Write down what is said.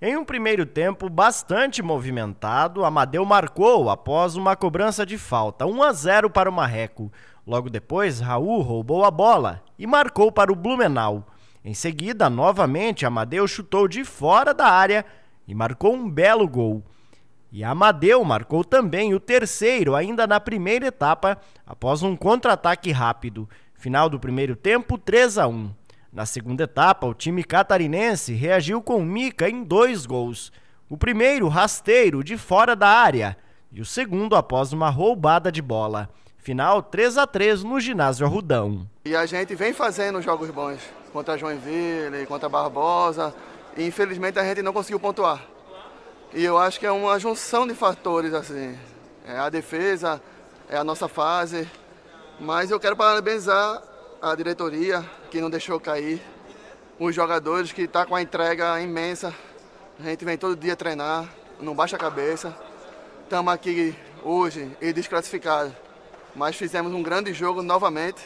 Em um primeiro tempo bastante movimentado, Amadeu marcou após uma cobrança de falta, 1 a 0 para o Marreco. Logo depois, Raul roubou a bola e marcou para o Blumenau. Em seguida, novamente, Amadeu chutou de fora da área e marcou um belo gol. E Amadeu marcou também o terceiro, ainda na primeira etapa, após um contra-ataque rápido. Final do primeiro tempo, 3 a 1. Na segunda etapa, o time catarinense reagiu com Mica em dois gols. O primeiro rasteiro de fora da área e o segundo após uma roubada de bola. Final 3 a 3 no ginásio Arrudão. E a gente vem fazendo jogos bons contra Joinville, contra Barbosa, e infelizmente a gente não conseguiu pontuar. E eu acho que é uma junção de fatores assim. É a defesa, é a nossa fase, mas eu quero parabenizar a diretoria que não deixou cair, os jogadores que estão tá com a entrega imensa. A gente vem todo dia treinar, não baixa a cabeça. Estamos aqui hoje e desclassificados, mas fizemos um grande jogo novamente